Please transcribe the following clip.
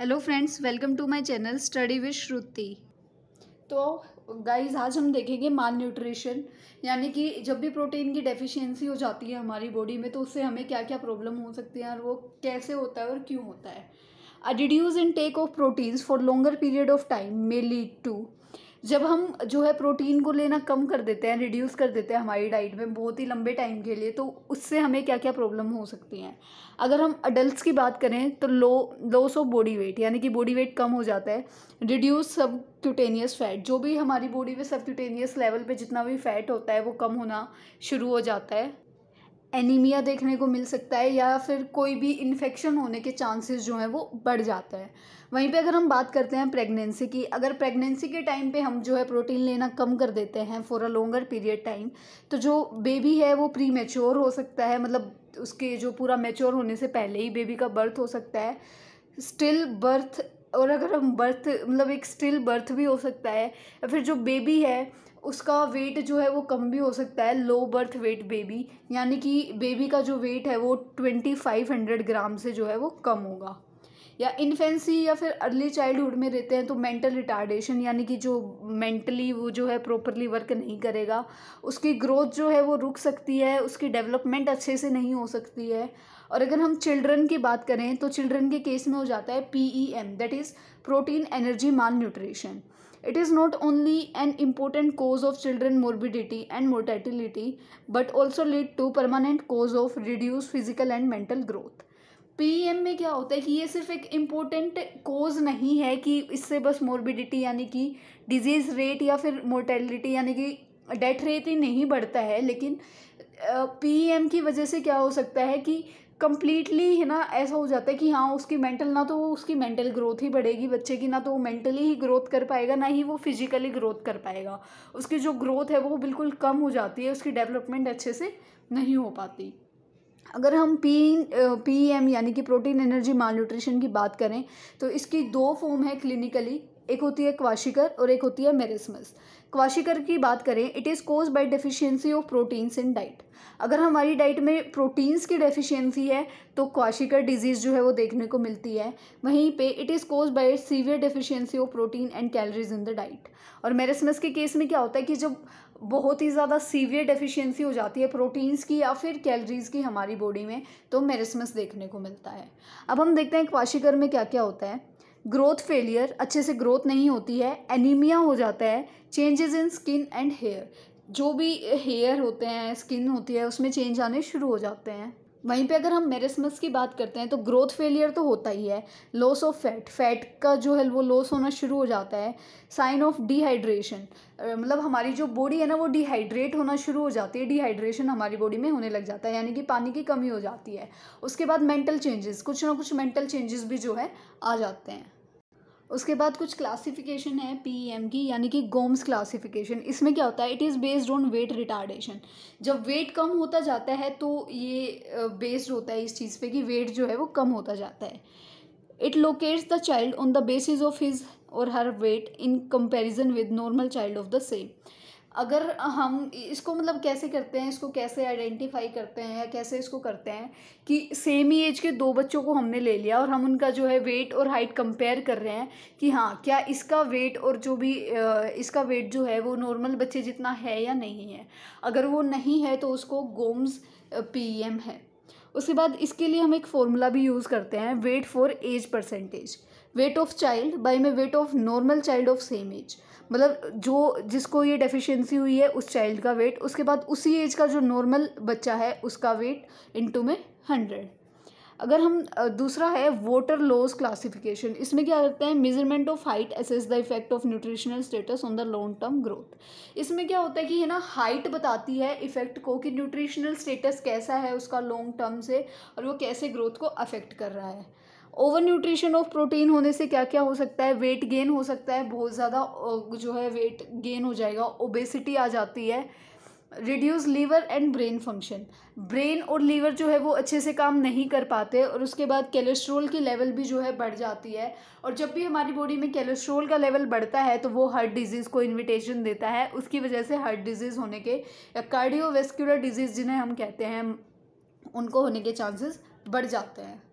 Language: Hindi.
hello friends welcome to my channel study with Shruti तो गाइस आज हम देखेंगे माल न्यूट्रिशन यानी कि जब भी प्रोटीन की डेफिशिएंसी हो जाती है हमारी बॉडी में तो उससे हमें क्या क्या प्रॉब्लम हो सकती है और वो कैसे होता है और क्यों होता है uh reduce intake of proteins for longer period of time may lead to जब हम जो है प्रोटीन को लेना कम कर देते हैं रिड्यूस कर देते हैं हमारी डाइट में बहुत ही लंबे टाइम के लिए तो उससे हमें क्या क्या प्रॉब्लम हो सकती हैं अगर हम अडल्ट की बात करें तो low loss of body weight यानी कि बॉडी वेट कम हो जाता है रिड्यूस सब क्यूटेनियस फैट जो भी हमारी बॉडी में सब क्यूटेनियस लेवल पे जितना भी फैट होता है वो कम होना शुरू हो जाता है एनीमिया देखने को मिल सकता है या फिर कोई भी इन्फेक्शन होने के चांसेस जो हैं वो बढ़ जाता है वहीं पे अगर हम बात करते हैं प्रेगनेंसी की अगर प्रेगनेंसी के टाइम पे हम जो है प्रोटीन लेना कम कर देते हैं for a longer period time तो जो बेबी है वो प्री मेच्योर हो सकता है मतलब उसके जो पूरा मेच्योर होने से पहले ही बेबी का बर्थ हो सकता है स्टिल बर्थ और अगर हम बर्थ मतलब एक स्टिल बर्थ भी हो सकता है या फिर जो बेबी है उसका वेट जो है वो कम भी हो सकता है लो बर्थ वेट बेबी यानी कि बेबी का जो वेट है वो ट्वेंटी फाइव हंड्रेड ग्राम से जो है वो कम होगा या इन्फेंसी या फिर अर्ली चाइल्डहुड में रहते हैं तो मेंटल रिटार्डेशन यानी कि जो मेंटली वो जो है प्रॉपरली वर्क नहीं करेगा उसकी ग्रोथ जो है वो रुक सकती है उसकी डेवलपमेंट अच्छे से नहीं हो सकती है और अगर हम चिल्ड्रन की बात करें तो चिल्ड्रन के केस में हो जाता है P E M that is protein energy malnutrition it is not only an important cause of children morbidity and mortality but also lead to permanent cause of reduce physical and mental growth PEM में क्या होता है कि ये सिर्फ एक इम्पोर्टेंट कोज नहीं है कि इससे बस मोरबिडिटी यानी कि डिजीज़ रेट या फिर मोर्टेलिटी यानी कि डेथ रेट ही नहीं बढ़ता है लेकिन पीएम की वजह से क्या हो सकता है कि कम्प्लीटली है ना ऐसा हो जाता है कि हाँ उसकी मेंटल ना तो उसकी मेंटल ग्रोथ ही बढ़ेगी बच्चे की ना तो वो मेंटली ही ग्रोथ कर पाएगा ना ही वो फिजिकली ग्रोथ कर पाएगा उसकी जो ग्रोथ है वो बिल्कुल कम हो जाती है उसकी डेवलपमेंट अच्छे से नहीं हो पाती अगर हम पी पी एम यानी कि प्रोटीन एनर्जी माल न्यूट्रिशन की बात करें तो इसकी दो फॉर्म है क्लिनिकली एक होती है क्वाशिकर और एक होती है मेरिसमस क्वाशिकर की बात करें it is cause by deficiency of proteins in diet अगर हमारी डाइट में प्रोटीन्स की डेफिशिएंसी है तो क्वाशिकर डिजीज़ जो है वो देखने को मिलती है वहीं पे it is cause by severe deficiency of protein and calories in the diet और मेरिसमस के केस में क्या होता है कि जब बहुत ही ज़्यादा सीवियर डेफिशिएंसी हो जाती है प्रोटीन्स की या फिर कैलोरीज़ की हमारी बॉडी में तो मेरिसमस देखने को मिलता है अब हम देखते हैं क्वाशिकर में क्या क्या होता है ग्रोथ फेलियर अच्छे से ग्रोथ नहीं होती है एनीमिया हो जाता है changes in skin and hair जो भी हेयर होते हैं स्किन होती है उसमें चेंज आने शुरू हो जाते हैं वहीं पे अगर हम मेरिसमस की बात करते हैं तो ग्रोथ फेलियर तो होता ही है लॉस ऑफ फैट फैट का जो है वो लॉस होना शुरू हो जाता है साइन ऑफ डिहाइड्रेशन मतलब हमारी जो बॉडी है ना वो डिहाइड्रेट होना शुरू हो जाती है डिहाइड्रेशन हमारी बॉडी में होने लग जाता है यानी कि पानी की कमी हो जाती है उसके बाद मेंटल चेंजेस कुछ ना कुछ मेंटल चेंजेस भी जो है आ जाते हैं उसके बाद कुछ क्लासिफिकेशन है एम e की यानी कि गोम्स क्लासिफिकेशन इसमें क्या होता है it is based on weight retardation जब वेट कम होता जाता है तो ये बेस्ड होता है इस चीज़ पे कि वेट जो है वो कम होता जाता है it locates the child on the basis of his और her weight in comparison with normal child of the same अगर हम इसको मतलब कैसे करते हैं इसको कैसे आइडेंटिफाई करते हैं या कैसे इसको करते हैं कि सेम ही एज के दो बच्चों को हमने ले लिया और हम उनका जो है वेट और हाइट कंपेयर कर रहे हैं कि हाँ क्या इसका वेट और जो भी इसका वेट जो है वो नॉर्मल बच्चे जितना है या नहीं है अगर वो नहीं है तो उसको गोम्स पी e है उसके बाद इसके लिए हम एक फॉर्मूला भी यूज़ करते हैं weight for age percentage weight of child by में weight of normal child of same age मतलब जो जिसको ये डेफिशिएंसी हुई है उस चाइल्ड का वेट उसके बाद उसी एज का जो नॉर्मल बच्चा है उसका वेट इनटू में हंड्रेड अगर हम दूसरा है वाटर लॉस क्लासिफिकेशन इसमें क्या करते हैं measurement of height assesses the effect of nutritional status on the long term growth इसमें क्या होता है कि है ना हाइट बताती है इफेक्ट को कि न्यूट्रिशनल स्टेटस कैसा है उसका लॉन्ग टर्म से और वो कैसे ग्रोथ को अफेक्ट कर रहा है ओवर न्यूट्रिशन ऑफ प्रोटीन होने से क्या क्या हो सकता है वेट गेन हो सकता है बहुत ज़्यादा जो है वेट गेन हो जाएगा ओबेसिटी आ जाती है reduce liver and brain function brain और लीवर जो है वो अच्छे से काम नहीं कर पाते और उसके बाद कैलेस्ट्रोल की लेवल भी जो है बढ़ जाती है और जब भी हमारी बॉडी में कैलेस्ट्रोल का लेवल बढ़ता है तो वो हार्ट डिजीज़ को इनविटेशन देता है उसकी वजह से हार्ट डिजीज़ होने के या कार्डियोवेस्कुलर डिजीज़ जिन्हें हम कहते हैं उनको होने के चांसेस बढ़ जाते हैं